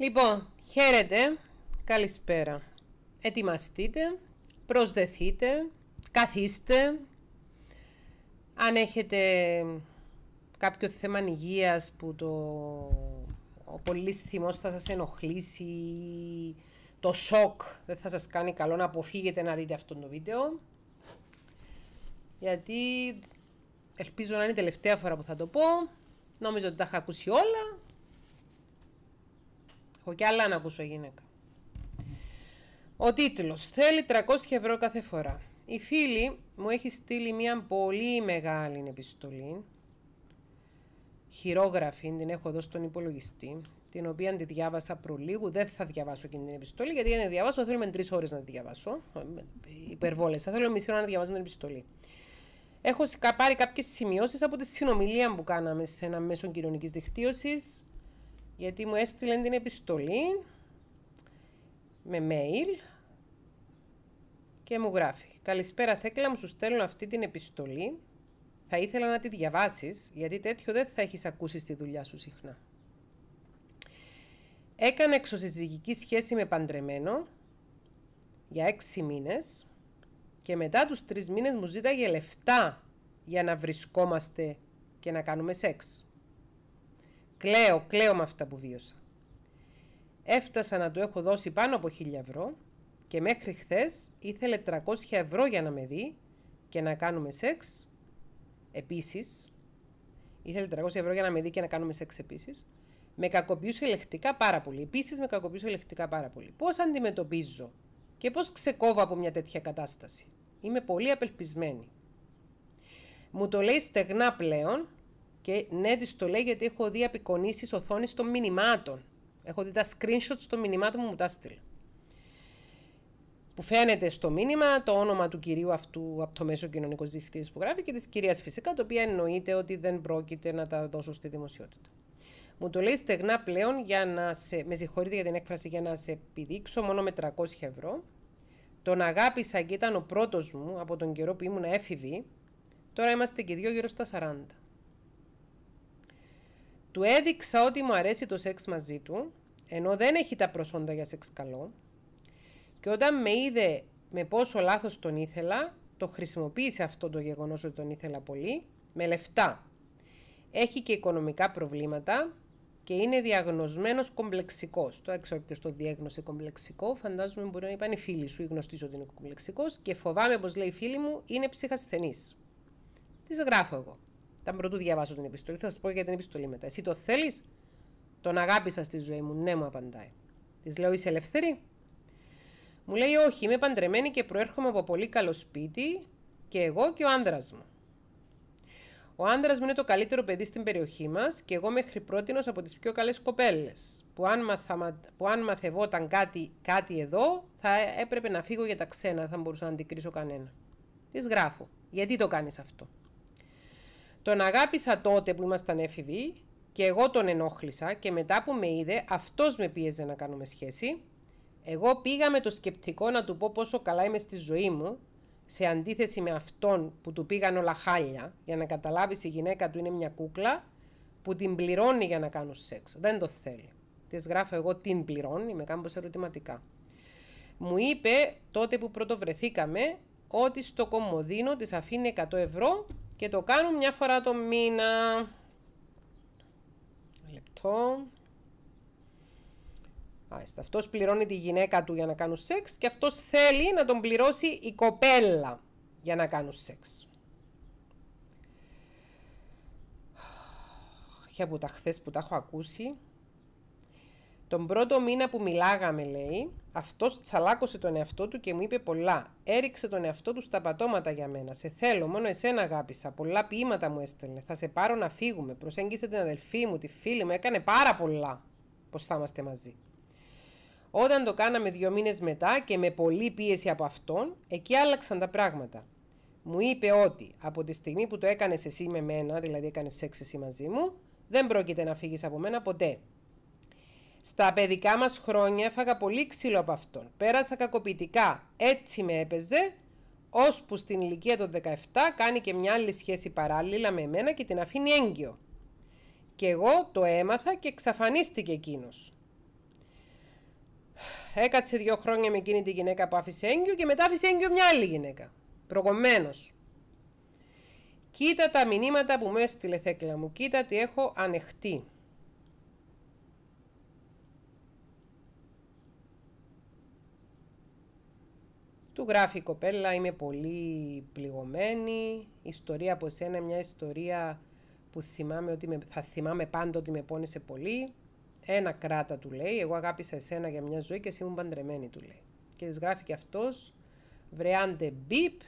Λοιπόν, χαίρετε, καλησπέρα. Ετοιμαστείτε, προσδεθείτε, καθίστε. Αν έχετε κάποιο θέμα υγείας που το ο πολύς θυμός θα σας ενοχλήσει, το σοκ δεν θα σας κάνει καλό να αποφύγετε να δείτε αυτό το βίντεο. Γιατί ελπίζω να είναι η τελευταία φορά που θα το πω. Νομίζω ότι τα είχα ακούσει όλα Έχω άλλα να ακούσω γυναίκα. Ο τίτλος «Θέλει 300 ευρώ κάθε φορά». Η φίλη μου έχει στείλει μια πολύ μεγάλη επιστολή, χειρόγραφη, την έχω εδώ στον υπολογιστή, την οποία τη διάβασα προλίγου. Δεν θα διαβάσω εκείνη την επιστολή, γιατί για τη διαβάσω θέλουμε τρεις ώρες να τη διαβάσω. Υπερβόλε. Θα θέλω μισή ώρα να διαβάσω την επιστολή. Έχω πάρει κάποιες σημειώσεις από τη συνομιλία που κάναμε σε ένα μέσο κοινωνικής δικτύωσης γιατί μου έστειλε την επιστολή με mail και μου γράφει «Καλησπέρα Θέκλα, μου σου στέλνω αυτή την επιστολή. Θα ήθελα να τη διαβάσεις, γιατί τέτοιο δεν θα έχεις ακούσει στη δουλειά σου συχνά. Έκανε εξωσυζυγική σχέση με παντρεμένο για έξι μήνες και μετά τους τρεις μήνες μου ζήταγε λεφτά για να βρισκόμαστε και να κάνουμε σεξ. Κλαίω, κλαίω με αυτά που βίωσα. Έφτασα να του έχω δώσει πάνω από 1000 ευρώ και μέχρι χθες ήθελε 300 ευρώ για να με δει και να κάνουμε σεξ. Επίσης, ήθελε 300 ευρώ για να με δει και να κάνουμε σεξ επίσης. Με κακοποιούσε ελεκτικά πάρα πολύ. Επίσης, με κακοποιούσε ελεκτικά πάρα πολύ. Πώς αντιμετωπίζω και πώς ξεκόβω από μια τέτοια κατάσταση. Είμαι πολύ απελπισμένη. Μου το λέει στεγνά πλέον και ναι, της το λέει γιατί έχω δει απεικονίσεις οθόνης των μηνυμάτων. Έχω δει τα screenshots των μηνυμάτων που μου τα στείλω. Που φαίνεται στο μήνυμα το όνομα του κυρίου αυτού από το μέσο κοινωνικός διευθυντή που γράφει και της κυρίας φυσικά, το οποίο εννοείται ότι δεν πρόκειται να τα δώσω στη δημοσιότητα. Μου το λέει στεγνά πλέον για να σε. Με συγχωρείτε για την έκφραση για να σε επιδείξω μόνο με 300 ευρώ. Τον αγάπησα και ήταν ο πρώτος μου από τον καιρό που ήμουν έφηβη. Τώρα είμαστε και δύο γύρω στα 40. Του έδειξα ότι μου αρέσει το σεξ μαζί του, ενώ δεν έχει τα προσόντα για σεξ καλό. Και όταν με είδε με πόσο λάθος τον ήθελα, το χρησιμοποίησε αυτό το γεγονός ότι τον ήθελα πολύ, με λεφτά. Έχει και οικονομικά προβλήματα και είναι διαγνωσμένος κομπλεξικός. Το έξω ποιος το διέγνωσε κομπλεξικό, φαντάζομαι μπορεί να είπαν οι φίλοι σου, οι ότι είναι κομπλεξικός και φοβάμαι, όπως λέει η φίλη μου, είναι ψυχασθενής. Της γράφω εγώ. Ήταν πρωτού διαβάσω την επιστολή. Θα σας πω για την επιστολή μετά. Εσύ το θέλεις, τον αγάπησα στη ζωή μου. Ναι, μου απαντάει. Της λέω, Είσαι ελεύθερη. Μου λέει, Όχι, είμαι παντρεμένη και προέρχομαι από πολύ καλό σπίτι και εγώ και ο άντρας μου. Ο άντρας μου είναι το καλύτερο παιδί στην περιοχή μας και εγώ μέχρι πρώτη από τις πιο καλές κοπέλες. Που, αν που αν μαθευόταν κάτι, κάτι εδώ, θα έπρεπε να φύγω για τα ξένα, θα μπορούσα να αντικρίσω κανένα. Της γράφω. Γιατί το κάνεις αυτό. Τον αγάπησα τότε που ήμασταν έφηβοι και εγώ τον ενόχλησα και μετά που με είδε αυτός με πίεζε να κάνουμε σχέση. Εγώ πήγα με το σκεπτικό να του πω πόσο καλά είμαι στη ζωή μου σε αντίθεση με αυτόν που του πήγαν όλα χάλια για να καταλάβεις η γυναίκα του είναι μια κούκλα που την πληρώνει για να κάνω σεξ. Δεν το θέλει. Της γράφω εγώ την πληρώνει, με κάμπος ερωτηματικά. Μου είπε τότε που βρεθήκαμε ότι στο κομμωδίνο της αφήνει 100 ευρώ και το κάνουν μια φορά το μήνα. λεπτό. Αυτός πληρώνει τη γυναίκα του για να κάνουν σεξ και αυτός θέλει να τον πληρώσει η κοπέλα για να κάνουν σεξ. Και από τα χθες που τα έχω ακούσει, τον πρώτο μήνα που μιλάγαμε, λέει, αυτός τσαλάκωσε τον εαυτό του και μου είπε πολλά. Έριξε τον εαυτό του στα πατώματα για μένα. Σε θέλω, μόνο εσένα αγάπησα. Πολλά ποίηματα μου έστελνε. Θα σε πάρω να φύγουμε. Προσέγγισε την αδελφή μου, τη φίλη μου. Έκανε πάρα πολλά. Πώ θα είμαστε μαζί. Όταν το κάναμε δύο μήνες μετά και με πολλή πίεση από αυτόν, εκεί άλλαξαν τα πράγματα. Μου είπε ότι από τη στιγμή που το έκανες εσύ με μένα, δηλαδή έκανες σεξ εσύ μαζί μου, δεν πρόκειται να φύγεις από μένα ποτέ. Στα παιδικά μας χρόνια έφαγα πολύ ξύλο από αυτόν. Πέρασα κακοποιητικά. Έτσι με έπαιζε, ώσπου στην ηλικία των 17 κάνει και μια άλλη σχέση παράλληλα με εμένα και την αφήνει έγκυο. Και εγώ το έμαθα και εξαφανίστηκε εκείνος. Έκατσε δύο χρόνια με εκείνη τη γυναίκα που άφησε έγκυο και μετά άφησε έγκυο μια άλλη γυναίκα. Προκομμένο. Κοίτα τα μηνύματα που μου έστειλε θέκλα μου. Κοίτα τι έχω ανεχτεί. Του γράφει η κοπέλα, είμαι πολύ πληγωμένη, η ιστορία από σένα μια ιστορία που θυμάμαι ότι με, θα θυμάμαι πάντα ότι με πόνισε πολύ. Ένα κράτα του λέει, εγώ αγάπησα εσένα για μια ζωή και εσύ μου παντρεμένη του λέει. Και της γράφει και αυτός, βρεάντε μπιπ,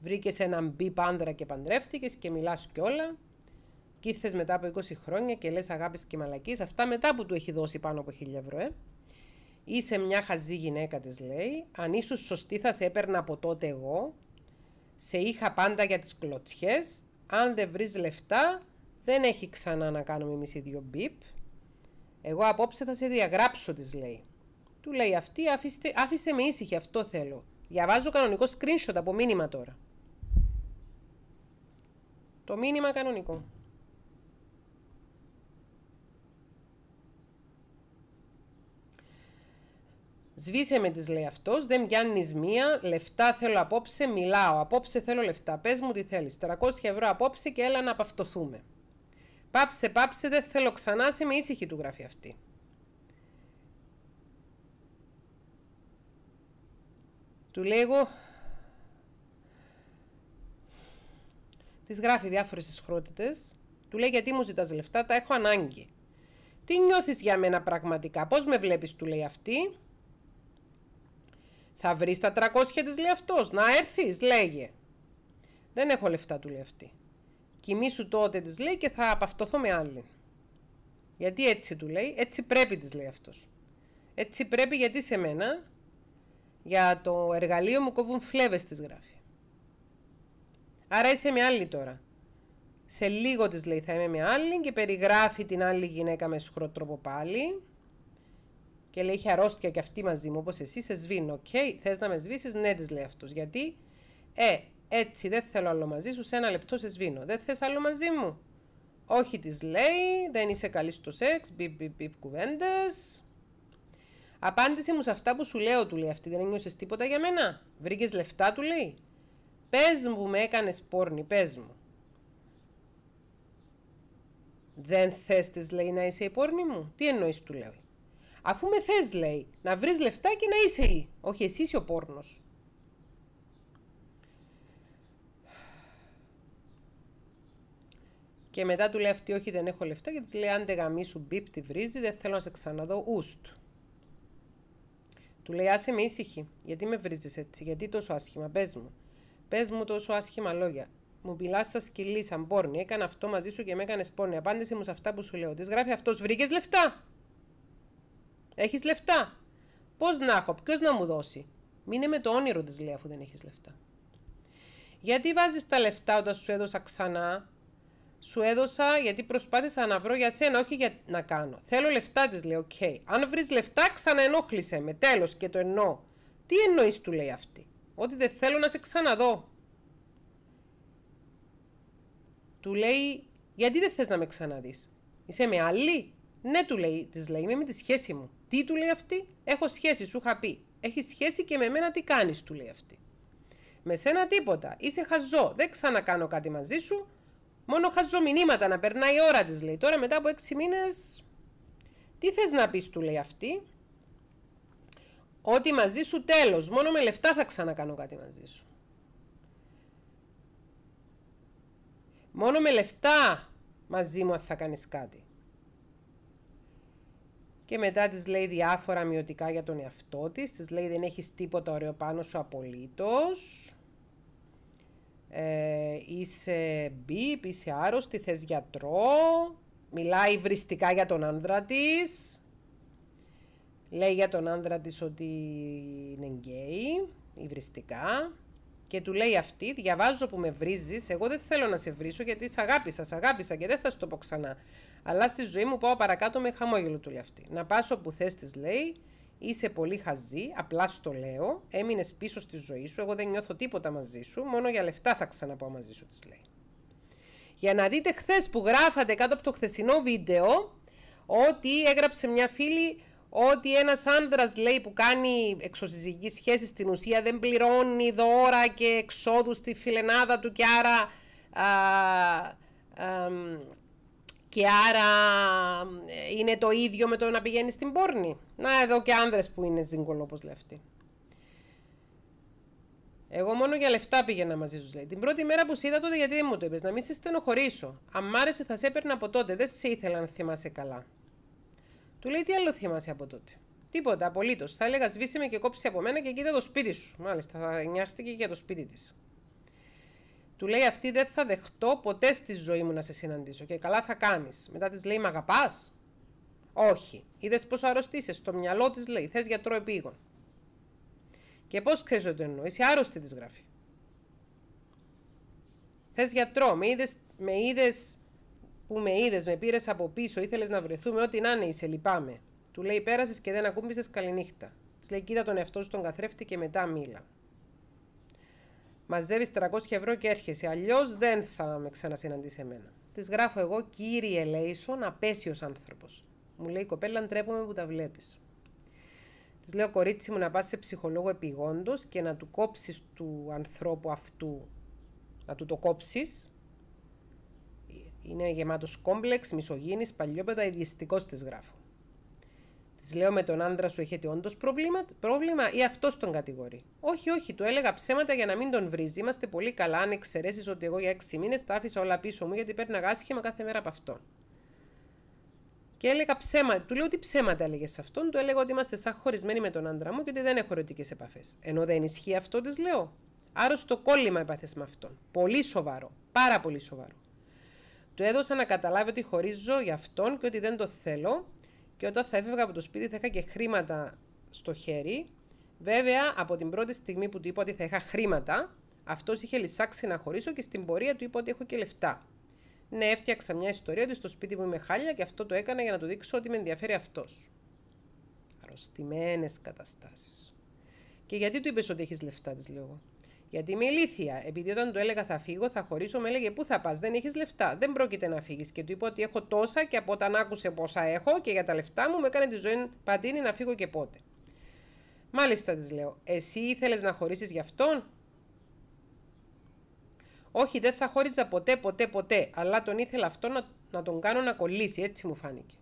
βρήκες έναν μπιπ άνδρα και παντρεύτηκες και μιλάς κιόλα. Και ήρθες μετά από 20 χρόνια και λες αγάπης και μαλακής, Αυτά μετά που του έχει δώσει πάνω από 1000 ευρώ, ε. Είσαι μια χαζή γυναίκα, της λέει. Αν ίσως σωστή, θα σε έπαιρνα από τότε εγώ. Σε είχα πάντα για τις κλωτσιές. Αν δεν βρεις λεφτά, δεν έχει ξανά να κάνουμε εμείς οι δύο μπίπ. Εγώ απόψε θα σε διαγράψω, της λέει. Του λέει αυτή, άφησε, άφησε με ήσυχη, αυτό θέλω. Διαβάζω κανονικό screenshot από μήνυμα τώρα. Το μήνυμα κανονικό. Σβήσε με της λέει αυτός, δεν πιάνεις μία. Λεφτά θέλω απόψε, μιλάω. Απόψε θέλω λεφτά. Πες μου τι θέλεις. 300 ευρώ απόψε και έλα να απαυτοθούμε. Πάψε, πάψε, δεν θέλω ξανά. Σε με ήσυχη του γράφει αυτή. Του λέει εγώ. Της γράφει διάφορες ισχρότητες. Του λέει γιατί μου ζητάς λεφτά, τα έχω ανάγκη. Τι νιώθεις για μένα πραγματικά, πώς με βλέπεις, του λέει αυτή. Θα βρεις τα 300 τη λέει αυτό. Να έρθεις, λέγε. Δεν έχω λεφτά, του λέει αυτή. Κοιμήσου τότε, της λέει, και θα απαυτωθώ με άλλη. Γιατί έτσι του λέει, έτσι πρέπει, της λέει αυτός. Έτσι πρέπει γιατί σε μένα, για το εργαλείο μου κόβουν φλέβες της γράφει. Άρα είσαι με άλλη τώρα. Σε λίγο της λέει θα είμαι με άλλη και περιγράφει την άλλη γυναίκα με σχρό τρόπο πάλι και λέει είχε αρρώστια και αυτή μαζί μου, όπως εσύ, σε σβήνω. Οκ, okay, θες να με σβήσεις, ναι, της λέει αυτός. Γιατί, ε, έτσι δεν θέλω άλλο μαζί σου, σε ένα λεπτό σε σβήνω. Δεν θες άλλο μαζί μου. Όχι, της λέει, δεν είσαι καλή στο σεξ, μπιπ, μπιπ, μπιπ κουβέντες. Απάντησε μου σε αυτά που σου λέω, του λέει αυτή, δεν ένιωσε τίποτα για μένα. Βρήκες λεφτά, του λέει. Πες μου με έκανες πόρνη, πες μου. Δεν θες, της λέει, να είσαι η πόρνη μου. Τι εννοείς, του λέει. Αφού με θες λέει, να βρεις λεφτά και να είσαι ή. Όχι εσύ είσαι ο πόρνος. Και μετά του λέει αυτή, όχι δεν έχω λεφτά και της λέει αν δεν σου μπίπ τη βρίζει, δεν θέλω να σε ξαναδώ ούστ. Του λέει άσε με ήσυχη, γιατί με βρίζεις έτσι, γιατί τόσο άσχημα, πες μου. Πες μου τόσο άσχημα λόγια. Μου μιλά σαν σκυλή, σαν πόρνη. Έκανα αυτό μαζί σου και με έκανες πόρνη. Απάντησε μου σε αυτά που σου λέω. Της γράφει αυτός, βρήκες λεφτά. Έχεις λεφτά. Πώς να έχω, ποιος να μου δώσει. Μείνε με το όνειρο της, λέει, αφού δεν έχεις λεφτά. Γιατί βάζεις τα λεφτά όταν σου έδωσα ξανά. Σου έδωσα γιατί προσπάθησα να βρω για σένα, όχι για να κάνω. Θέλω λεφτά της, λέει. Οκ. Okay. Αν βρεις λεφτά, ξαναενόχλησε με. Τέλος και το εννοώ. Τι εννοείς, του λέει αυτή. Ότι δεν θέλω να σε ξαναδώ. Του λέει, γιατί δεν θες να με ξαναδείς. Είσαι με άλλη. Ναι, του λέει, της λέει, είμαι με τη σχέση μου. Τι του λέει αυτή, Έχω σχέση, σου είχα πει. Έχεις σχέση και με μένα τι κάνεις, του λέει αυτή. Με σένα τίποτα. Είσαι χαζό. Δεν ξανακάνω κάτι μαζί σου. Μόνο χαζό μηνύματα να περνάει η ώρα της, λέει. Τώρα μετά από έξι μήνες. Τι θες να πεις, του λέει αυτή. Ότι μαζί σου τέλος, μόνο με λεφτά θα ξανακάνω κάτι μαζί σου. Μόνο με λεφτά μαζί μου θα κάνεις κάτι. Και μετά της λέει διάφορα μειωτικά για τον εαυτό της. Της λέει δεν έχεις τίποτα ωραίο πάνω σου απολύτως. Ε, είσαι μπίπ, είσαι άρρωστη, θες γιατρό. Μιλάει βριστικά για τον άνδρα της. Λέει για τον άνδρα της ότι είναι γκέι, υβριστικά. Και του λέει αυτή, διαβάζω που με βρίζεις, εγώ δεν θέλω να σε βρίσω γιατί σ' αγάπησα, σ' αγάπησα και δεν θα σου το πω ξανά. Αλλά στη ζωή μου πάω παρακάτω με χαμόγελο του λεφτή. Να πας όπου θες, της λέει, είσαι πολύ χαζή, απλά το λέω, έμεινες πίσω στη ζωή σου, εγώ δεν νιώθω τίποτα μαζί σου, μόνο για λεφτά θα ξαναπάω μαζί σου, της λέει. Για να δείτε χθες που γράφατε κάτω από το χθεσινό βίντεο, ότι έγραψε μια φίλη ότι ένας άνδρας λέει που κάνει εξωσυζυγική σχέση στην ουσία δεν πληρώνει δώρα και εξόδου στη φιλενάδα του και άρα α, και άρα είναι το ίδιο με το να πηγαίνεις στην πόρνη. Να εδώ και άνδρες που είναι λέω αυτοί. Εγώ μόνο για λεφτά πήγαινα μαζί σου, λέει. Την πρώτη μέρα που σε είδα τότε, γιατί δεν μου το είπες, να μην σε στενοχωρήσω. Αν μ' άρεσε, θα σε έπαιρνα από τότε. Δεν σε ήθελα να θυμάσαι καλά. Του λέει, Τι άλλο θυμάσαι από τότε. Τίποτα, απολύτως. Θα έλεγα, Σβήσε με και κόψει από μένα και κοίτα το σπίτι σου. Μάλιστα, θα νοιάστηκε και για το σπίτι της. Του λέει αυτή δεν θα δεχτώ ποτέ στη ζωή μου να σε συναντήσω και καλά θα κάνεις. Μετά της λέει «Μ' αγαπάς» «Όχι». Είδες πόσο αρρωστήσες. Στο μυαλό της λέει «Θες γιατρό επίγον». Και πώς ξέρεις ότι το εννοώ. Είσαι άρρωστη της γράφει. Θες γιατρο επιγον και πως ξερεις οτι εννοεί. εννοω εισαι αρρωστη της γραφει θες γιατρο Με είδες, με είδες που με είδες, με πήρες από πίσω, ήθελες να βρεθούμε, ό,τι να είναι είσαι, λυπάμαι. Του λέει πέρασες και δεν ακούμπησες καληνύχτα. Της λέει κοίτα τον εαυτό σου τον καθρέφτη και μετά μίλα. Μαζεύεις 300 ευρώ και έρχεσαι. Αλλιώς δεν θα με ξανασυναντήσει εμένα. Της γράφω εγώ, κύριε Λέισον, απέσιος άνθρωπος. Μου λέει η κοπέλα, ντρέπομαι που τα βλέπεις. Της λέω, κορίτσι μου, να πας σε ψυχολόγο επιγόντως και να του κόψεις του ανθρώπου αυτού. Να του το κόψεις. Ε, είναι γεμάτος κόμπλεξ, μισογίνης, παλιόπαιδα, ειδιστικό της γράφω λέω με τον άντρα σου, έχετε όντως πρόβλημα, πρόβλημα ή αυτός τον κατηγορεί. Όχι, όχι, του έλεγα ψέματα για να μην τον βρίζει. Είμαστε πολύ καλά, αν εξαιρέσεις ότι εγώ για έξι μήνες τα άφησα όλα πίσω μου γιατί παίρνω άσχημα κάθε μέρα από αυτόν. Και έλεγα ψέματα. Του λέω τι ψέματα έλεγες σε αυτόν. Του έλεγα ότι είμαστε σαν χωρισμένοι με τον άντρα μου και ότι δεν έχω ερωτικές επαφές. Ενώ δεν ισχύει αυτό, της λέω. Άρρωστο κόλλημα έπαθες με αυτόν. Πολύ σοβαρό. Πάρα πολύ σοβαρό. Του έδωσα να καταλάβει ότι χωρίζω για αυτόν και ότι δεν το θέλω και όταν θα έφευγα από το σπίτι θα είχα και χρήματα στο χέρι. Βέβαια, από την πρώτη στιγμή που του είπα ότι θα είχα χρήματα, αυτός είχε λησάξει να χωρίσω και στην πορεία του είπα ότι έχω και λεφτά. Ναι, έφτιαξα μια ιστορία ότι στο σπίτι μου είμαι χάλια και αυτό το έκανα για να του δείξω ότι με ενδιαφέρει αυτός. Αρρωστημένες καταστάσεις. Και γιατί του είπες ότι έχεις λεφτά, της λέω γιατί είμαι ηλίθια. Επειδή όταν του έλεγα θα φύγω, θα χωρίσω, με έλεγε Πού θα πας, δεν έχεις λεφτά. Δεν πρόκειται να φύγεις. Και του είπα ότι έχω τόσα και από όταν άκουσε πόσα έχω και για τα λεφτά μου, με έκανε τη ζωή παντίνη να φύγω και πότε. Μάλιστα της λέω, Εσύ ήθελες να χωρίσεις γι' αυτόν. Όχι, δεν θα χώριζα ποτέ, ποτέ, ποτέ. Αλλά τον ήθελα αυτό να, να τον κάνω να κολλήσει. Έτσι μου φάνηκε.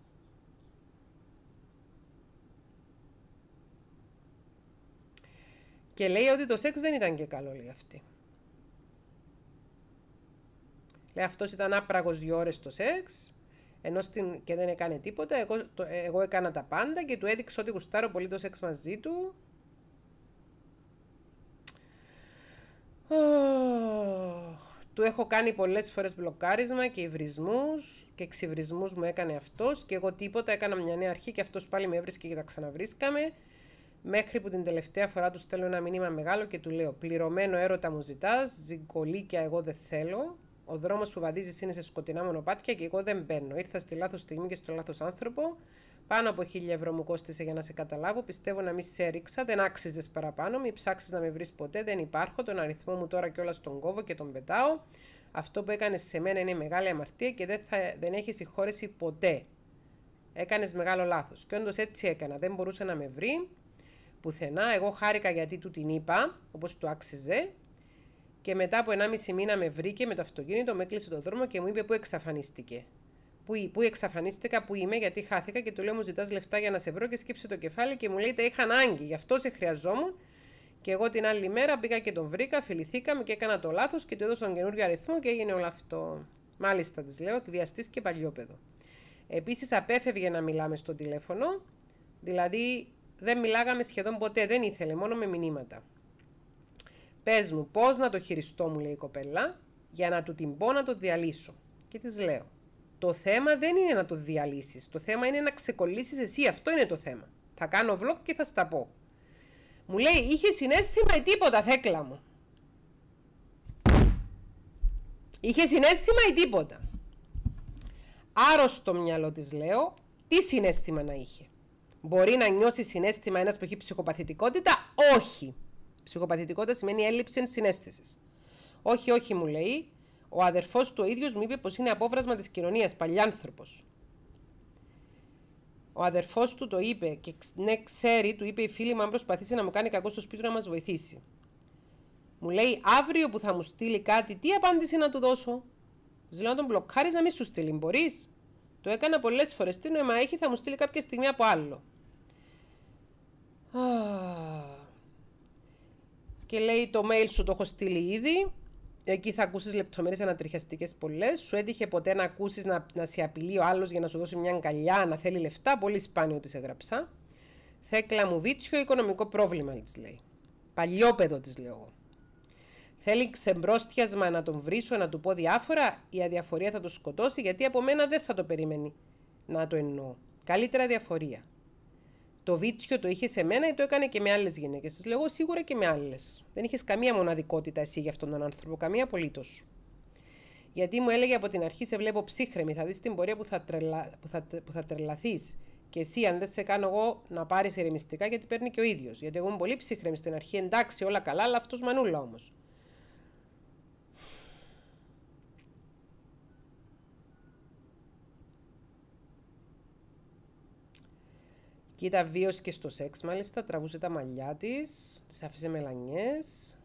Και λέει ότι το σεξ δεν ήταν και καλό, λέει αυτή. Λέει αυτός ήταν άπραγος δύο ώρες το σεξ, ενώ στην... και δεν έκανε τίποτα. Εγώ, εγώ έκανα τα πάντα και του έδειξα ότι γουστάρω πολύ το σεξ μαζί του. Του έχω κάνει πολλές φορές μπλοκάρισμα και υβρισμούς και ξυβρισμούς μου έκανε αυτός και εγώ τίποτα έκανα μια νέα αρχή και αυτός πάλι με έβρισκε και τα ξαναβρίσκαμε. Μέχρι που την τελευταία φορά τους στέλνω ένα μήνυμα μεγάλο και του λέω: Πληρωμένο έρωτα μου ζητάς, ζυγκολίκια εγώ δεν θέλω. Ο δρόμος που βαδίζεις είναι σε σκοτεινά μονοπάτια και εγώ δεν μπαίνω. Ήρθα στη λάθος στιγμή και στο λάθος άνθρωπο. Πάνω από χίλια ευρώ μου κόστησε για να σε καταλάβω. Πιστεύω να μη σε έριξα. Δεν άξιζες παραπάνω. Μην ψάξεις να με βρεις ποτέ. Δεν υπάρχω. Τον αριθμό μου τώρα κιόλας τον κόβω και τον πετάω. Αυτό που έκανες σε μένα είναι μεγάλη αμαρτία και δεν, δεν έχει συγχώρεση ποτέ. Έκανες μεγάλο λάθος. Και όντως έτσι έκανα. Δεν μπορούσε να με βρει πουθενά. Εγώ χάρηκα γιατί του την είπα, όπως του άξιζε. Και μετά από 1,5 μήνα με βρήκε με το αυτοκίνητο, με έκλεισε το δρόμο και μου είπε πού εξαφανίστηκε. Πού, πού εξαφανίστηκα, πού είμαι, γιατί χάθηκα και του λέω: Μου ζητάς λεφτά για να σε βρω και σκύψε το κεφάλι και μου λέει: Τα είχα ανάγκη, γι' αυτό σε χρειαζόμουν. Και εγώ την άλλη μέρα πήγα και τον βρήκα, φιληθήκαμε και έκανα το λάθος και του έδωσα τον καινούριο αριθμό και έγινε όλο αυτό. Μάλιστα, της λέω: Εκβιαστής και παλιόπαιδο. Επίσης, απέφευγε να μιλάμε στο τηλέφωνο, δηλαδή δεν μιλάγαμε σχεδόν ποτέ, δεν ήθελε, μόνο με μηνύματα. Πες μου, πώς να το χειριστώ, μου λέει η κοπέλα, για να του την πω να το διαλύσω. Και της λέω, Το θέμα δεν είναι να το διαλύσεις. Το θέμα είναι να ξεκολλήσεις εσύ. Αυτό είναι το θέμα. Θα κάνω vlog και θα στα πω. Μου λέει, Είχε συνέστημα ή τίποτα, θέκλα μου. Είχε συνέστημα ή τίποτα. Άρρωστο μυαλό της λέω, τι συνέστημα να είχε. Μπορεί να νιώσει συνέστημα ένας που έχει ψυχοπαθητικότητα. Όχι. Ψυχοπαθητικότητα σημαίνει έλλειψη συνέστηση. Όχι, όχι, μου λέει. Ο αδερφός του ίδιος μου είπε πως είναι απόφρασμα της κοινωνίας, παλιάνθρωπος. Ο αδερφός του το είπε και ναι, ξέρει, του είπε η φίλη μου, αν προσπαθήσει να μου κάνει κακό στο σπίτι να μας βοηθήσει. Μου λέει αύριο που θα μου στείλει κάτι, τι απάντηση να του δώσω. Της να τον μπλοκάρεις να μην σου στείλει, μπορείς. Το έκανα πολλές φορές. Τι νόημα έχει, θα μου στείλει κάποια στιγμή από άλλο. Και λέει το mail σου το έχω στείλει ήδη. Εκεί θα ακούσεις λεπτομέρειες ανατριχιαστικές πολλές. Σου έτυχε ποτέ να ακούσεις να, να σε απειλεί ο άλλος για να σου δώσει μια αγκαλιά, να θέλει λεφτά. Πολύ σπάνιο της έγραψα. Θέκλα μου βίτσιο, οικονομικό πρόβλημα, της λέει. Παλιόπαιδο της λέω εγώ. Θέλει ξεμπρόστιασμα να τον βρίσω, να του πω διάφορα. Η αδιαφορία θα το σκοτώσει γιατί από μένα δεν θα το περιμένει να το εννοώ. Καλύτερα διαφορία. Το βίτσιο το είχε σε μένα ή το έκανε και με άλλες γυναίκες. Της λέω σίγουρα και με άλλες. Δεν είχες καμία μοναδικότητα εσύ για αυτόν τον άνθρωπο, καμία απολύτως. Γιατί μου έλεγε από την αρχή σε βλέπω ψύχρεμη, θα δεις την πορεία που θα, τρελα... θα, που θα τρελαθείς. Και εσύ, αν δεν σε κάνω εγώ, να πάρεις ηρεμιστικά γιατί παίρνει και ο ίδιος. Γιατί εγώ είμαι πολύ ψύχρεμη στην αρχή, εντάξει, όλα καλά, αλλά αυτός μανούλα όμως. Και ήταν βίος και στο σεξ μάλιστα, τραβούσε τα μαλλιά της, της άφησε μελανιές.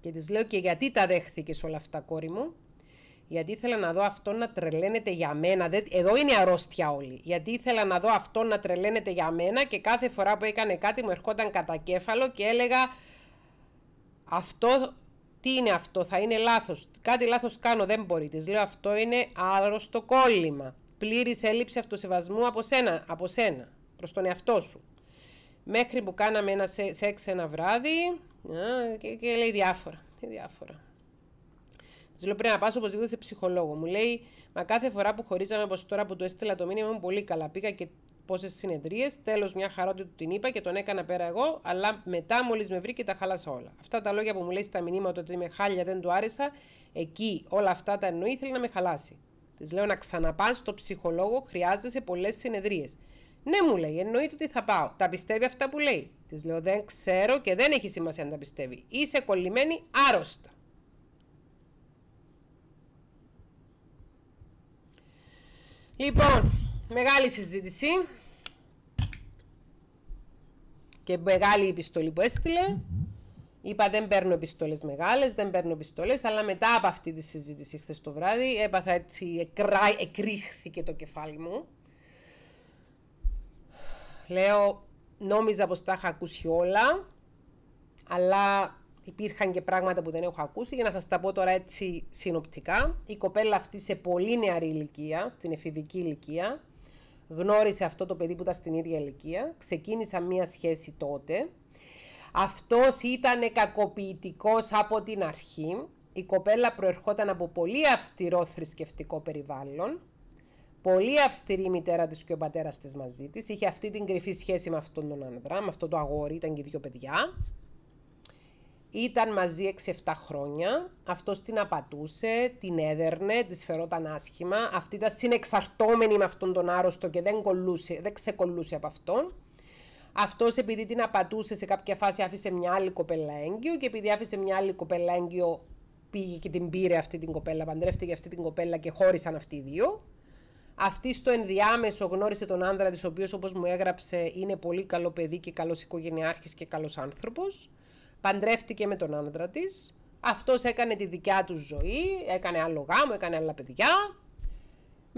Και τη λέω και γιατί τα δέχθηκες όλα αυτά κόρη μου. Γιατί ήθελα να δω αυτό να τρελαίνεται για μένα. Εδώ είναι αρρώστια όλη. Γιατί ήθελα να δω αυτό να τρελαίνεται για μένα και κάθε φορά που έκανε κάτι μου ερχόταν κατά κέφαλο και έλεγα αυτό, τι είναι αυτό, θα είναι λάθος. Κάτι λάθος κάνω, δεν μπορεί. Της λέω αυτό είναι άρρωστο κόλλημα. Πλήρης έλλειψη αυτοσεβασμού από σένα, από σένα προς τον εαυτό σου. Μέχρι που κάναμε ένα σεξ ένα βράδυ και, και λέει διάφορα. Τι διάφορα. Της λέω πρέπει να πάω οπωσδήποτε σε ψυχολόγο. Μου λέει, Μα κάθε φορά που χωρίζαμε, όπως τώρα που του έστειλα το μήνυμα, μου πολύ καλά. Πήγα και πόσες συνεδρίες. Τέλος, μια χαρά ότι του την είπα και τον έκανα πέρα εγώ. Αλλά μετά, μόλις με βρήκε, τα χάλασα όλα. Αυτά τα λόγια που μου λέει στα μηνύματα ότι είμαι χάλια, δεν του άρεσα. Εκεί όλα αυτά τα εννοεί, ήθελε να με χαλάσει. Της λέω να ξαναπάς στο ψυχολόγο, χρειάζεσαι πολλές συνεδρίες. Ναι, μου λέει, εννοείται ότι θα πάω. Τα πιστεύει αυτά που λέει. Της λέω, δεν ξέρω και δεν έχει σημασία αν τα πιστεύει. Είσαι κολλημένη άρρωστα. Λοιπόν, μεγάλη συζήτηση και μεγάλη επιστολή που έστειλε. Είπα δεν παίρνω επιστολές μεγάλες, δεν παίρνω επιστολές, αλλά μετά από αυτή τη συζήτηση χθες το βράδυ έπαθα έτσι, εκρά, εκρήχθηκε το κεφάλι μου. Λέω, νόμιζα πως τα είχα ακούσει όλα, αλλά υπήρχαν και πράγματα που δεν έχω ακούσει. Για να σας τα πω τώρα έτσι συνοπτικά. Η κοπέλα αυτή σε πολύ νεαρή ηλικία, στην εφηβική ηλικία, γνώρισε αυτό το παιδί που ήταν στην ίδια ηλικία. Ξεκίνησα μία σχέση τότε, αυτός ήταν κακοποιητικός από την αρχή. Η κοπέλα προερχόταν από πολύ αυστηρό θρησκευτικό περιβάλλον. Πολύ αυστηρή η μητέρα της και ο πατέρας της μαζί της. Είχε αυτή την κρυφή σχέση με αυτόν τον άνδρα, με αυτό το αγόρι, ήταν και δύο παιδιά. Ήταν μαζί 6-7 χρόνια. Αυτός την απατούσε, την έδερνε, της φερόταν άσχημα. Αυτή ήταν συνεξαρτώμενη με αυτόν τον άρρωστο και δεν, κολούσε, δεν ξεκολούσε από αυτόν. Αυτός επειδή την απατούσε σε κάποια φάση άφησε μια άλλη κοπέλα έγκυο και επειδή άφησε μια άλλη κοπέλα έγκυο πήγε και την πήρε αυτή την κοπέλα, παντρεύτηκε αυτή την κοπέλα και χώρισαν αυτοί οι δύο. Αυτή στο ενδιάμεσο γνώρισε τον άνδρα της, ο οποίος όπως μου έγραψε είναι πολύ καλό παιδί και καλός οικογενειάρχης και καλός άνθρωπος. Παντρεύτηκε με τον άνδρα της. Αυτός έκανε τη δικιά του ζωή, έκανε άλλο γάμο, έκανε άλλα παιδιά.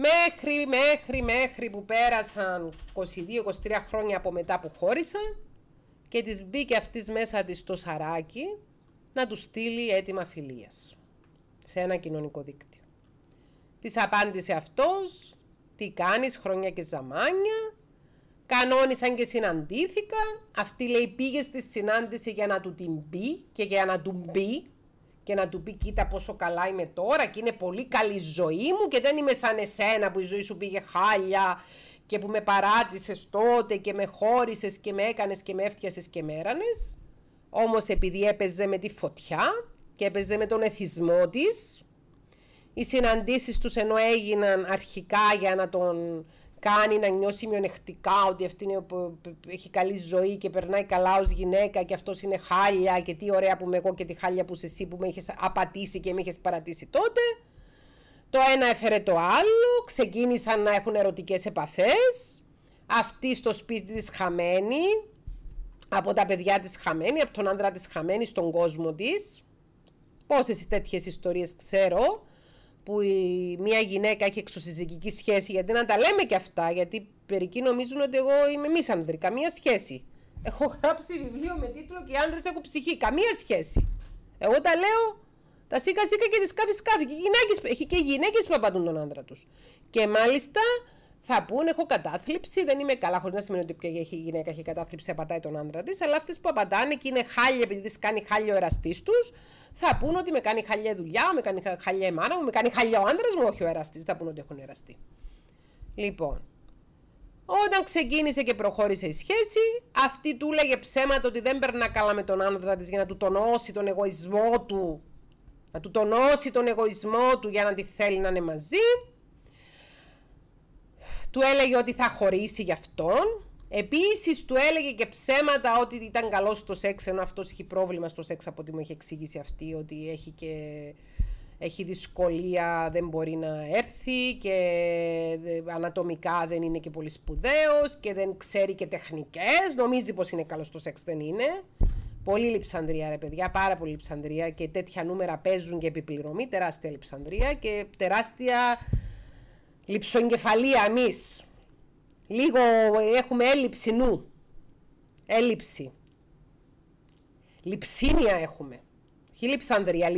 Μέχρι, μέχρι, μέχρι που πέρασαν 22-23 χρόνια από μετά που χώρισαν και της μπήκε αυτής μέσα της το σαράκι να του στείλει έτοιμα φιλίας σε ένα κοινωνικό δίκτυο. Της απάντησε αυτός, τι κάνεις χρόνια και ζαμάνια, κανόνισαν και συναντήθηκαν, αυτή λέει πήγε στη συνάντηση για να του την πει και για να του μπει και να του πει κοίτα πόσο καλά είμαι τώρα και είναι πολύ καλή η ζωή μου και δεν είμαι σαν εσένα που η ζωή σου πήγε χάλια και που με παράτησες τότε και με χώρισες και με έκανες και με έφτιασες και με έρανες. Όμως επειδή έπαιζε με τη φωτιά και έπαιζε με τον εθισμό της, οι συναντήσεις τους ενώ έγιναν αρχικά για να τον κάνει να νιώσει μειονεκτικά ότι αυτή είναι, έχει καλή ζωή και περνάει καλά ως γυναίκα και αυτός είναι χάλια και τι ωραία που είμαι εγώ και τη χάλια που είσαι εσύ που με είχες απατήσει και με είχες παρατήσει τότε. Το ένα έφερε το άλλο, ξεκίνησαν να έχουν ερωτικές επαφές, αυτή στο σπίτι της χαμένη, από τα παιδιά της χαμένη, από τον άντρα της χαμένη στον κόσμο της. Πόσες τέτοιες ιστορίες ξέρω που η, μια γυναίκα έχει εξωσυζυγική σχέση, γιατί να τα λέμε και αυτά, γιατί περικοί νομίζουν ότι εγώ είμαι μη άνδρα. καμία σχέση. Έχω γράψει βιβλίο με τίτλο «Και οι άντρες έχουν ψυχή», καμία σχέση. Εγώ τα λέω τα σίκα σίκα και τη σκάφη σκάφη. Και οι άνδρε εχουν ψυχη καμια σχεση εγω τα λεω έχει και οι γυναικες εχει και γυναικε που απαντούν τον άνδρα τους. Και μάλιστα θα πούν: Έχω κατάθλιψη, δεν είμαι καλά. Χωρίς να σημαίνει ότι η γυναίκα έχει κατάθλιψη, απατάει τον άντρα της. Αλλά αυτές που απαντάνε και είναι χάλια επειδή τη κάνει χάλια ο εραστής τους, θα πούν ότι με κάνει χάλια δουλειά, με κάνει χάλια η μάνα μου, με κάνει χάλια ο άντρα μου, όχι ο εραστής. Θα πούν ότι έχουν εραστεί. Λοιπόν, όταν ξεκίνησε και προχώρησε η σχέση, αυτή του έλεγε ψέματα ότι δεν περνά καλά με τον άντρα της για να του τονώσει τον εγωισμό του. Να του τονώσει τον εγωισμό του για να τη θέλει να είναι μαζί. Του έλεγε ότι θα χωρίσει γι' αυτόν. Επίσης, του έλεγε και ψέματα ότι ήταν καλό στο σεξ, ενώ αυτός είχε πρόβλημα στο σεξ από ό,τι μου είχε εξήγησει αυτή, ότι έχει και έχει δυσκολία, δεν μπορεί να έρθει και ανατομικά δεν είναι και πολύ σπουδαίος και δεν ξέρει και τεχνικές, νομίζει πως είναι καλός στο σεξ, δεν είναι. Πολύ λειψανδρία ρε παιδιά, πάρα πολύ λειψανδρία και τέτοια νούμερα παίζουν και επιπληρωμή, τεράστια λιψανδρία και τεράστια λιψογκεφαλία εμείς. Λίγο έχουμε έλλειψη νου. Έλλειψη. Λιψίνια έχουμε. Όχι λιψανδρία,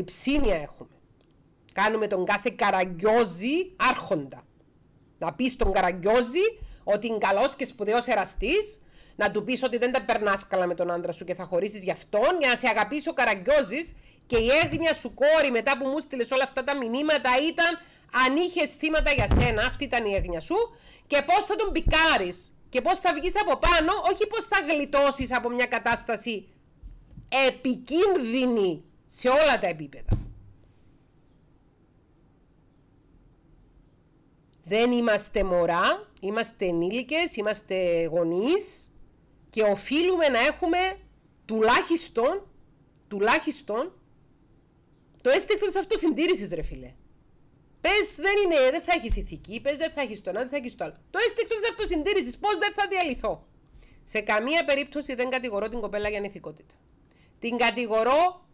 έχουμε. Κάνουμε τον κάθε καραγκιόζη άρχοντα. Να πεις στον καραγκιόζη ότι είναι καλός και σπουδαίος εραστής, να του πεις ότι δεν τα περνάς καλά με τον άντρα σου και θα χωρίσει γι' αυτόν, για να σε αγαπήσει ο καραγκιόζης και η έγνοια σου κόρη μετά που μου στείλες όλα αυτά τα μηνύματα ήταν αν είχε θύματα για σένα. Αυτή ήταν η έγνοια σου. Και πώς θα τον πικάρεις. Και πώς θα βγεις από πάνω, όχι πώς θα γλιτώσεις από μια κατάσταση επικίνδυνη σε όλα τα επίπεδα. Δεν είμαστε μωρά, είμαστε ενήλικες, είμαστε γονείς και οφείλουμε να έχουμε τουλάχιστον, τουλάχιστον το αίσθηκτο τη αυτοσυντήρησης, ρε φίλε. Πες δεν είναι, δεν θα έχεις ηθική, πες δεν θα έχεις το ένα, δεν θα έχεις το άλλο. Το αίσθηκτο τη αυτοσυντήρησης, πώς δεν θα διαλυθώ. Σε καμία περίπτωση δεν κατηγορώ την κοπέλα για ανηθικότητα. Την κατηγορώ.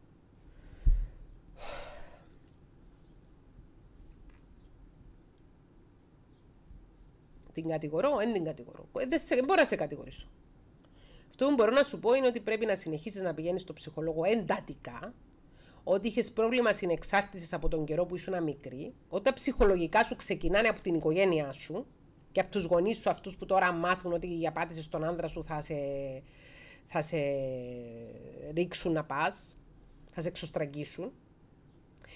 Την κατηγορώ, δεν την κατηγορώ. Ε, δεν, σε, μπορώ να σε κατηγορήσω. Αυτό που μπορώ να σου πω είναι ότι πρέπει να συνεχίσεις να πηγαίνεις στο ψυχολόγο εντατικά, ότι είχες πρόβλημα συνεξάρτησης από τον καιρό που ήσουν μικρή, όταν ψυχολογικά σου ξεκινάνε από την οικογένειά σου και από τους γονείς σου, αυτούς που τώρα μάθουν ότι για πάτηση στον άνδρα σου θα σε, θα σε ρίξουν να πας, θα σε εξωστραγγίσουν.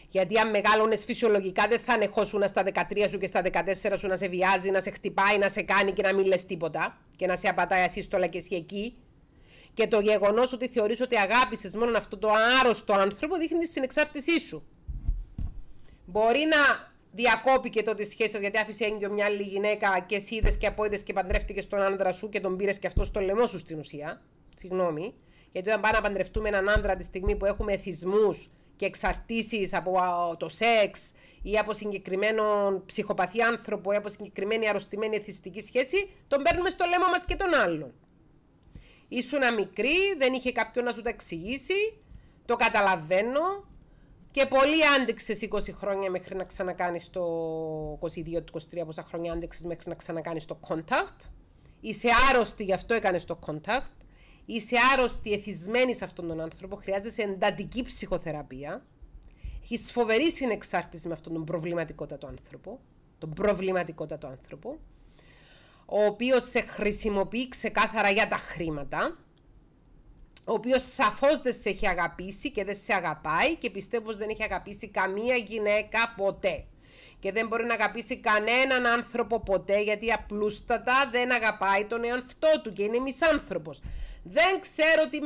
Γιατί αν μεγάλωνες φυσιολογικά δεν θα ανεχώσουν στα 13 σου και στα 14 σου να σε βιάζει, να σε χτυπάει, να σε κάνει και να μην λες τίποτα και να σε απατάει ασύστολα και εσύ εκεί και το γεγονός ότι θεωρείς ότι αγάπησες μόνο αυτόν το άρρωστο άνθρωπο δείχνει τη συνεξάρτησή σου. Μπορεί να διακόπηκε τότε η σχέση σας γιατί άφησε έγκυο μια άλλη γυναίκα και εσύ είδες και απόειδε και παντρεύτηκες τον άντρα σου και τον πήρες και αυτό στο λαιμό σου στην ουσία. Συγγνώμη. Γιατί όταν πάμε να παντρευτούμε έναν άντρα τη στιγμή που έχουμε εθισμούς και εξαρτήσεις από το σεξ ή από συγκεκριμένο ψυχοπαθή άνθρωπο ή από συγκεκριμένη αρρωστημένη εθιστική σχέση, τον παίρνουμε στο λαιμό μας και τον άλλον. Ήσουν μικρή, δεν είχε κάποιον να σου τα εξηγήσει. Το καταλαβαίνω. Και πολύ άντεξε 20 χρόνια μέχρι να ξανακάνεις το 22-23 πόσα χρόνια άντεξες μέχρι να ξανακάνεις το contact. Είσαι άρρωστη, γι' αυτό έκανες το contact. Είσαι άρρωστη, εθισμένης σε αυτόν τον άνθρωπο. Χρειάζεσαι εντατική ψυχοθεραπεία. Έχεις φοβερή συνεξάρτηση με αυτόν τον προβληματικότατο άνθρωπο. Τον προβληματικότατο άνθρωπο ο οποίος σε χρησιμοποιεί ξεκάθαρα για τα χρήματα, ο οποίος σαφώς δεν σε έχει αγαπήσει και δεν σε αγαπάει και πιστεύω πως δεν έχει αγαπήσει καμία γυναίκα ποτέ. Και δεν μπορεί να αγαπήσει κανέναν άνθρωπο ποτέ γιατί απλούστατα δεν αγαπάει τον εαυτό του και είναι μισάνθρωπος. Δεν ξέρω τι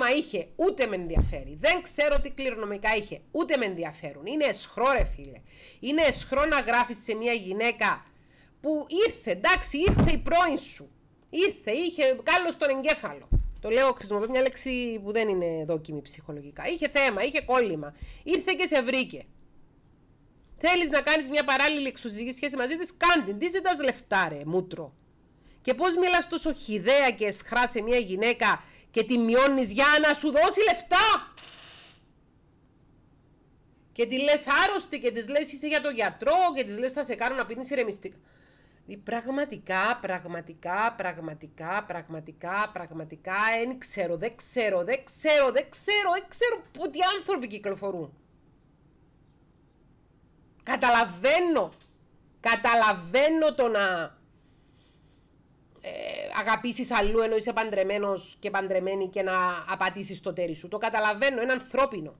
μα είχε, ούτε με ενδιαφέρει. Δεν ξέρω τι κληρονομικά είχε, ούτε με ενδιαφέρουν. Είναι εσχρό ρε φίλε. Είναι εσχρό να γράφεις σε μια γυναίκα που ήρθε, εντάξει, ήρθε η πρώην σου. Ήρθε, είχε κάλος στον εγκέφαλο. Το λέω, χρησιμοποιώ μια λέξη που δεν είναι δόκιμη ψυχολογικά. Είχε θέμα, είχε κόλλημα. Ήρθε και σε βρήκε. Θέλεις να κάνεις μια παράλληλη εξουσιακή σχέση μαζί της, κάντε. Τι ζητάς λεφτά, ρε, μούτρο. Και πώς μιλάς τόσο χιδέα και εσχρά σε μια γυναίκα και τη μειώνεις για να σου δώσει λεφτά. Και τη λες άρρωστη και της λες είσαι για τον γιατρό και της λες θα σε κάνω να πίνεις ηρεμιστικά. Πραγματικά, πραγματικά, πραγματικά, πραγματικά, πραγματικά, δεν ξέρω, δεν ξέρω, δεν ξέρω, δεν ξέρω, δεν ξέρω που τι άνθρωποι κυκλοφορούν. Καταλαβαίνω, καταλαβαίνω το να ε, αγαπήσεις αλλού ενώ είσαι παντρεμένος και παντρεμένη και να απατήσεις το τέρι σου. Το καταλαβαίνω, είναι ανθρώπινο.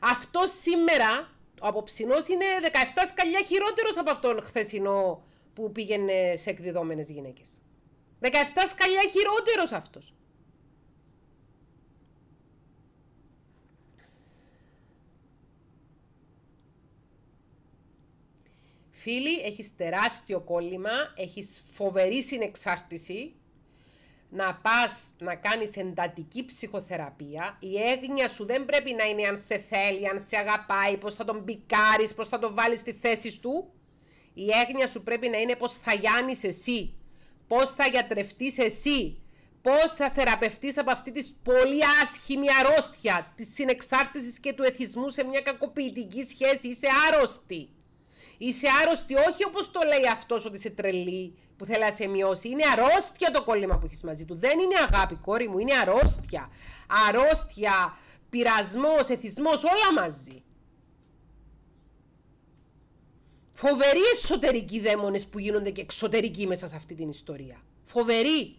Αυτό σήμερα, ο απόψινός είναι 17 σκαλιά χειρότερος από αυτόν χθεσινό που πήγαινε σε εκδιδόμενες γυναίκες. 17 σκαλιά χειρότερος αυτός. Φίλοι, έχεις τεράστιο κόλλημα, έχεις φοβερή συνεξάρτηση. Να πας να κάνεις εντατική ψυχοθεραπεία. Η έγνοια σου δεν πρέπει να είναι αν σε θέλει, αν σε αγαπάει, πώς θα τον μπικάρει, πώς θα τον βάλεις στη θέση του. Η έγνοια σου πρέπει να είναι πώς θα γιάνεις εσύ, πώς θα γιατρευτείς εσύ, πώς θα θεραπευτείς από αυτή τη πολύ άσχημη αρρώστια της συνεξάρτησης και του εθισμού σε μια κακοποιητική σχέση. Είσαι άρρωστη. Είσαι άρρωστη όχι όπως το λέει αυτός ότι είσαι τρελή που θέλει να σε μειώσει. Είναι αρρώστια το κόλλημα που έχεις μαζί του. Δεν είναι αγάπη κόρη μου, είναι αρρώστια. Αρρώστια, πειρασμός, εθισμός, όλα μαζί. Φοβεροί εσωτερικοί δαίμονες που γίνονται και εξωτερικοί μέσα σε αυτή την ιστορία. Φοβεροί.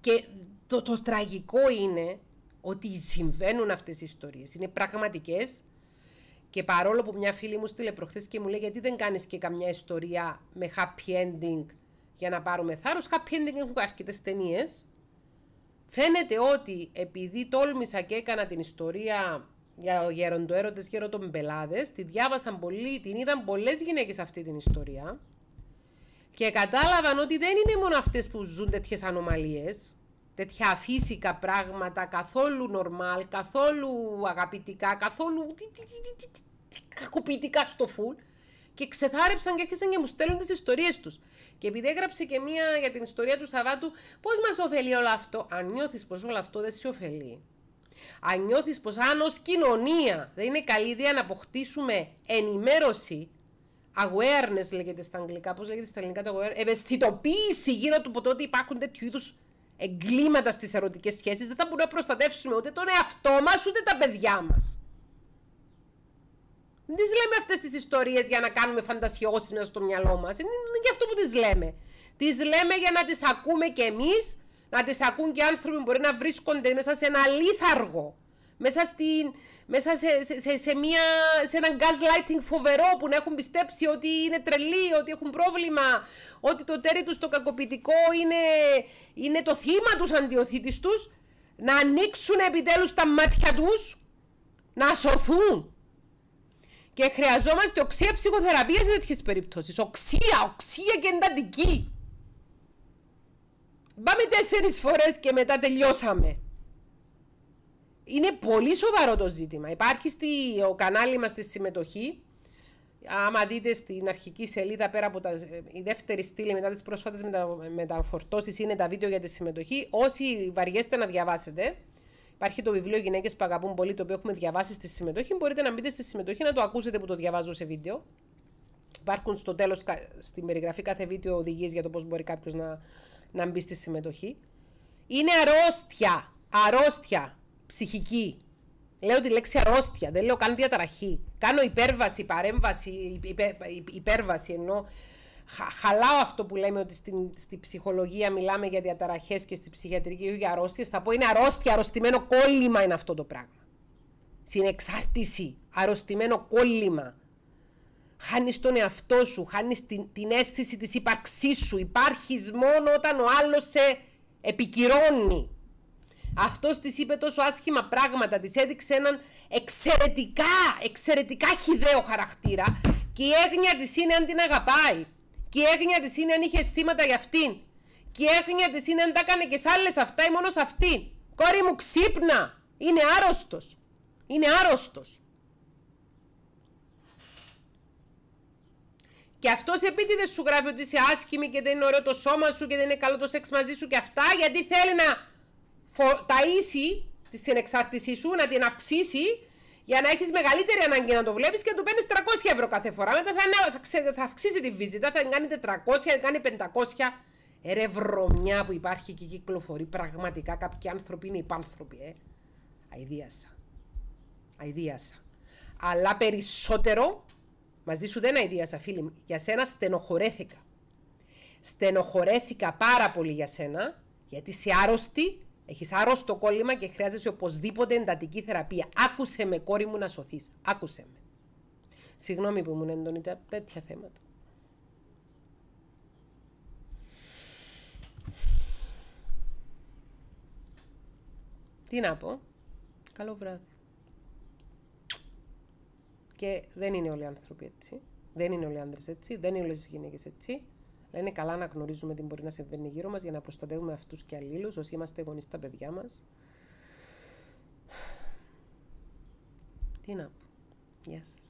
Και το, τραγικό είναι ότι συμβαίνουν αυτές οι ιστορίες. Είναι πραγματικές και παρόλο που μια φίλη μου στείλε προχθές και μου λέει γιατί δεν κάνεις και καμιά ιστορία με happy ending για να πάρουμε θάρρος. Happy ending έχουν αρκετές ταινίες. Φαίνεται ότι επειδή τόλμησα και έκανα την ιστορία για γεροντοέρωτες, γεροντομπελάδες, τη διάβασαν πολύ, την είδαν πολλές γυναίκες αυτή την ιστορία και κατάλαβαν ότι δεν είναι μόνο αυτές που ζουν τέτοιες ανομαλίες, τέτοια αφύσικα πράγματα, καθόλου νορμάλ, καθόλου αγαπητικά, καθόλου κακοποιητικά στο φουλ και ξεθάρεψαν και έρχεσαν και μου στέλνουν τις ιστορίες τους. Και επειδή έγραψε και μία για την ιστορία του Σαββάτου, πώς μας ωφελεί όλο αυτό. Αν νιώθεις πως όλο αυτό δεν σε ωφελεί, αν νιώθεις πως αν ως κοινωνία δεν είναι καλή ιδέα να αποκτήσουμε ενημέρωση, awareness λέγεται στα αγγλικά, πώς λέγεται στα ελληνικά το awareness, ευαισθητοποίηση γύρω του από το ότι υπάρχουν τέτοιου είδους εγκλήματα στις ερωτικές σχέσεις, δεν θα μπορούμε να προστατεύσουμε ούτε τον εαυτό μας, ούτε τα παιδιά μας. Δεν τις λέμε αυτές τις ιστορίες για να κάνουμε φαντασιώσεις μέσα στο μυαλό μας. Είναι γι' αυτό που τις λέμε. Τις λέμε για να τις ακούμε κι εμείς να τις ακούν και άνθρωποι που μπορεί να βρίσκονται μέσα σε ένα λίθαργο, μέσα, στην, μέσα σε, σε, σε, σε, μια, σε gaslighting φοβερό που να έχουν πιστέψει ότι είναι τρελοί, ότι έχουν πρόβλημα, ότι το τέρι τους το κακοποιητικό είναι, είναι το θύμα τους αντιοθήτης τους, να ανοίξουν επιτέλους τα μάτια τους, να σωθούν. Και χρειαζόμαστε οξία ψυχοθεραπείας σε τέτοιες περιπτώσεις. Οξία, οξία και εντατική. Πάμε τέσσερις φορές και μετά τελειώσαμε. Είναι πολύ σοβαρό το ζήτημα. Υπάρχει στη, ο κανάλι μας στη συμμετοχή. Άμα δείτε στην αρχική σελίδα, πέρα από τα, ε, δεύτερη στήλη μετά τις πρόσφατες μετα, μεταφορτώσεις, είναι τα βίντεο για τη συμμετοχή. Όσοι βαριέστε να διαβάσετε, Υπάρχει το βιβλίο Γυναίκες που αγαπούν πολύ, το οποίο έχουμε διαβάσει στη συμμετοχή. Μπορείτε να μπείτε στη συμμετοχή να το ακούσετε που το διαβάζω σε βίντεο. Υπάρχουν στο τέλος, στη περιγραφή κάθε βίντεο, οδηγίες για το πώς μπορεί κάποιος να να μπει στη συμμετοχή. Είναι αρρώστια. Αρρώστια. Ψυχική. Λέω τη λέξη αρρώστια. Δεν λέω καν διαταραχή. Κάνω υπέρβαση, παρέμβαση, υπέρβαση ενώ χαλάω αυτό που λέμε ότι στην, στη ψυχολογία μιλάμε για διαταραχές και στη ψυχιατρική για αρρώστιες. Θα πω είναι αρρώστια, αρρωστημένο κόλλημα είναι αυτό το πράγμα. Συνεξάρτηση, αρρωστημένο κόλλημα. Χάνεις τον εαυτό σου, χάνεις την, αίσθηση της ύπαρξής σου. Υπάρχεις μόνο όταν ο άλλος σε επικυρώνει. Αυτός της είπε τόσο άσχημα πράγματα, της έδειξε έναν εξαιρετικά, εξαιρετικά χιδαίο χαρακτήρα και η έγνοια της είναι αν την αγαπάει. Και η έγνοια της είναι αν είχε αισθήματα για αυτήν. Και η έγνοια της είναι αν τα έκανε και σε άλλες αυτά ή μόνο σε αυτήν. Κόρη μου, ξύπνα! Είναι άρρωστος. Είναι άρρωστος. Και αυτός επίτηδες σου γράφει ότι είσαι άσχημη και δεν είναι ωραίο το σώμα σου και δεν είναι καλό το σεξ μαζί σου και αυτά, γιατί θέλει να φο... ταΐσει τη συνεξάρτησή σου, να την αυξήσει για να έχεις μεγαλύτερη ανάγκη να το βλέπεις και να του παίρνεις 300 ευρώ κάθε φορά. Μετά θα, θα, ξε... θα αυξήσει τη βίζα, θα κάνει 400, θα κάνει 500. Ρε βρωμιά που υπάρχει και κυκλοφορεί. Πραγματικά κάποιοι άνθρωποι είναι υπάνθρωποι, ε. Αιδίασα. Αιδίασα. Αλλά περισσότερο Μαζί σου δεν αηδίασα, φίλη μου. Για σένα στενοχωρέθηκα. Στενοχωρέθηκα πάρα πολύ για σένα, γιατί είσαι άρρωστη, έχεις άρρωστο κόλλημα και χρειάζεσαι οπωσδήποτε εντατική θεραπεία. Άκουσε με, κόρη μου, να σωθείς. Άκουσε με. Συγγνώμη που ήμουν έντονη τέτοια θέματα. Τι να πω. Καλό βράδυ. Και δεν είναι όλοι οι άνθρωποι έτσι. Δεν είναι όλοι οι άντρες έτσι. Δεν είναι όλες οι γυναίκες έτσι. Αλλά είναι καλά να γνωρίζουμε τι μπορεί να συμβαίνει γύρω μας για να προστατεύουμε αυτούς και αλλήλους όσοι είμαστε γονείς στα παιδιά μας. Τι να πω. Γεια